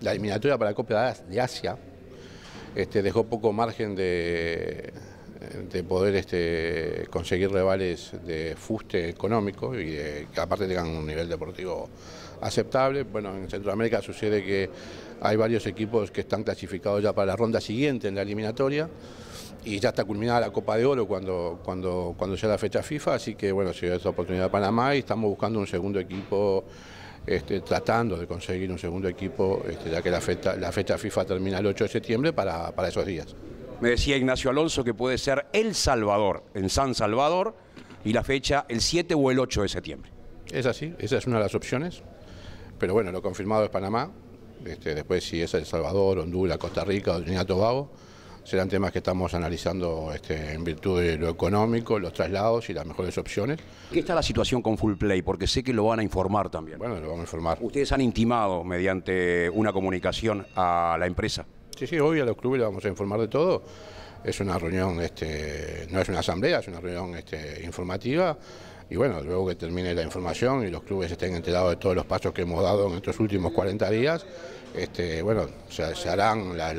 la eliminatoria para la Copa de Asia este, dejó poco margen de, poder este, conseguir rivales de fuste económico y que aparte tengan un nivel deportivo aceptable. Bueno, en Centroamérica sucede que hay varios equipos que están clasificados ya para la ronda siguiente en la eliminatoria y ya está culminada la Copa de Oro cuando, cuando, cuando sea la fecha FIFA, así que bueno, se dio esta oportunidad a Panamá y estamos buscando un segundo equipo este, tratando de conseguir un segundo equipo, este, ya que la fecha, la FIFA termina el 8 de septiembre para, esos días. Me decía Ignacio Alonso que puede ser El Salvador, en San Salvador, y la fecha el 7 o el 8 de septiembre. Es así, esa es una de las opciones, pero bueno, lo confirmado es Panamá, este, después si es El Salvador, Honduras, Costa Rica, Trinidad Tobago, serán temas que estamos analizando este, en virtud de lo económico, los traslados y las mejores opciones. ¿Qué está la situación con Full Play? Porque sé que lo van a informar también. Bueno, lo vamos a informar. ¿Ustedes han intimado mediante una comunicación a la empresa? Sí, sí, hoy a los clubes le vamos a informar de todo. Es una reunión, este, no es una asamblea, es una reunión este, informativa. Y bueno, luego que termine la información y los clubes estén enterados de todos los pasos que hemos dado en estos últimos 40 días, este, bueno, se, harán las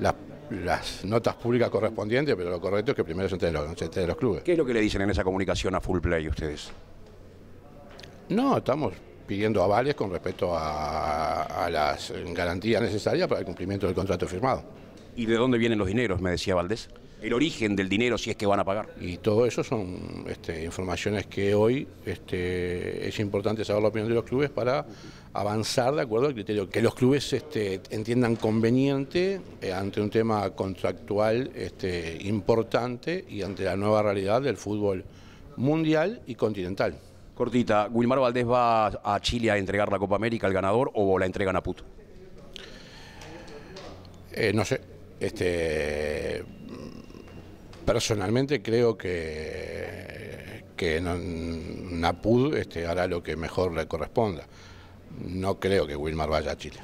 las, notas públicas correspondientes, pero lo correcto es que primero se enteren los, de los clubes. ¿Qué es lo que le dicen en esa comunicación a Full Play ustedes? No, estamos pidiendo avales con respecto a las garantías necesarias para el cumplimiento del contrato firmado. ¿Y de dónde vienen los dineros? Me decía Valdés el origen del dinero si es que van a pagar. Y todo eso son este, informaciones que hoy este, es importante saber la opinión de los clubes para avanzar de acuerdo al criterio que los clubes este, entiendan conveniente eh, ante un tema contractual importante y ante la nueva realidad del fútbol mundial y continental. Cortita, Wilmar Valdés va a Chile a entregar la Copa América al ganador o la entregan a Puto. Eh, no sé, este, Personalmente creo que, que NAPUD este, hará lo que mejor le corresponda. No creo que Wilmar vaya a Chile.